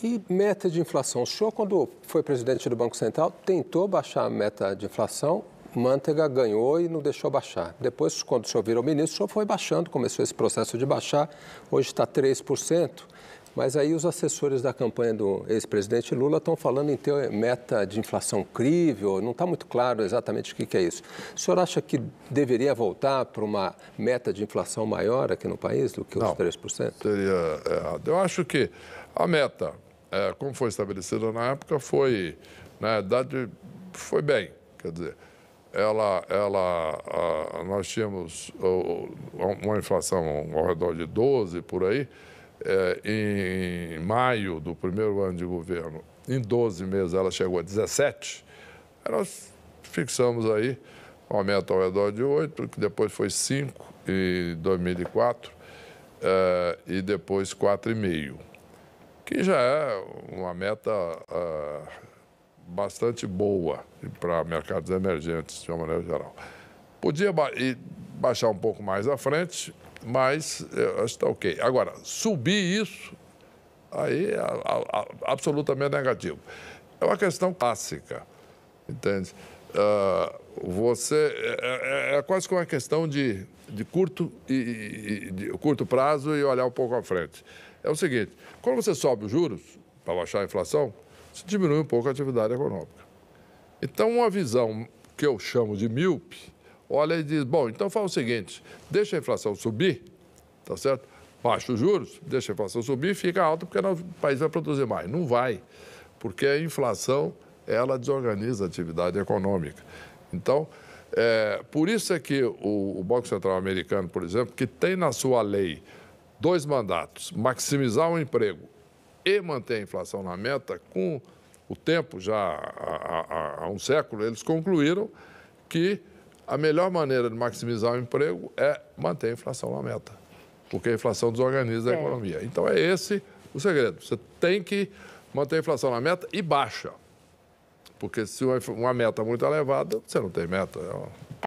E meta de inflação? O senhor, quando foi presidente do Banco Central, tentou baixar a meta de inflação, Manteiga ganhou e não deixou baixar. Depois, quando o senhor virou ministro, o senhor foi baixando, começou esse processo de baixar, hoje está 3%. Mas aí os assessores da campanha do ex-presidente Lula estão falando em ter meta de inflação crível, não está muito claro exatamente o que, é isso. O senhor acha que deveria voltar para uma meta de inflação maior aqui no país do que os não, 3%? Seria errado. Eu acho que a meta é, como foi estabelecida na época, foi, né, idade, foi bem, quer dizer, ela, ela, a, nós tínhamos uma inflação ao redor de 12 por aí, é, em maio do primeiro ano de governo, em 12 meses ela chegou a 17, aí nós fixamos aí um aumento ao redor de 8, que depois foi 5 em 2004 é, e depois 4,5 que já é uma meta uh, bastante boa para mercados emergentes, de uma maneira geral. Podia ba baixar um pouco mais à frente, mas eh, acho que está ok. Agora, subir isso, aí é absolutamente negativo. É uma questão clássica, entende? Uh, você é, é, é, é quase como uma questão de, de, curto, e, de curto prazo e olhar um pouco à frente é o seguinte: quando você sobe os juros, para baixar a inflação, você diminui um pouco a atividade econômica. Então, uma visão que eu chamo de míope, olha e diz: bom, então faz o seguinte, deixa a inflação subir, tá certo? Baixa os juros, deixa a inflação subir, fica alta porque o país vai produzir mais. Não vai, porque a inflação ela desorganiza a atividade econômica. Então, é, por isso é que o, o Banco Central Americano, por exemplo, que tem na sua lei dois mandatos, maximizar o emprego e manter a inflação na meta, com o tempo, já há, há, há um século, eles concluíram que a melhor maneira de maximizar o emprego é manter a inflação na meta, porque a inflação desorganiza a é. economia. Então, é esse o segredo. Você tem que manter a inflação na meta e baixa, porque se uma meta muito elevada, você não tem meta. É